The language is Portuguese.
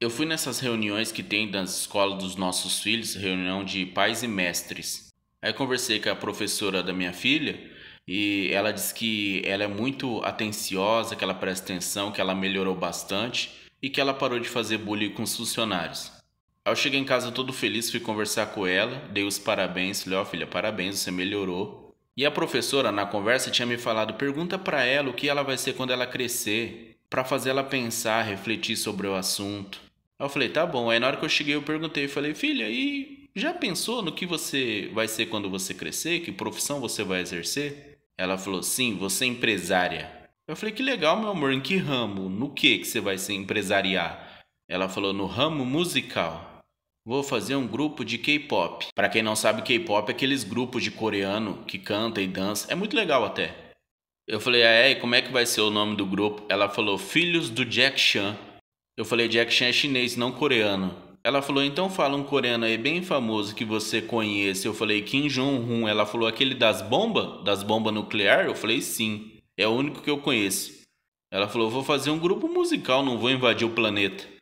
Eu fui nessas reuniões que tem das escolas dos nossos filhos, reunião de pais e mestres. Aí conversei com a professora da minha filha e ela disse que ela é muito atenciosa, que ela presta atenção, que ela melhorou bastante e que ela parou de fazer bullying com os funcionários. Aí eu cheguei em casa todo feliz, fui conversar com ela, dei os parabéns, falei: Ó, oh, filha, parabéns, você melhorou. E a professora, na conversa, tinha me falado: pergunta para ela o que ela vai ser quando ela crescer para fazer ela pensar, refletir sobre o assunto. eu falei, tá bom. Aí na hora que eu cheguei, eu perguntei, falei, filha, e já pensou no que você vai ser quando você crescer? Que profissão você vai exercer? Ela falou, sim, você é empresária. Eu falei, que legal, meu amor, em que ramo? No que que você vai ser empresariar? Ela falou, no ramo musical. Vou fazer um grupo de K-pop. Para quem não sabe, K-pop é aqueles grupos de coreano que canta e dança. É muito legal até. Eu falei, ah, é, e como é que vai ser o nome do grupo? Ela falou, Filhos do Jack Chan. Eu falei, Jack Chan é chinês, não coreano. Ela falou, então fala um coreano aí bem famoso que você conhece. Eu falei, Kim Jong-un. Ela falou, aquele das bombas? Das bombas nuclear? Eu falei, sim. É o único que eu conheço. Ela falou, vou fazer um grupo musical, não vou invadir o planeta.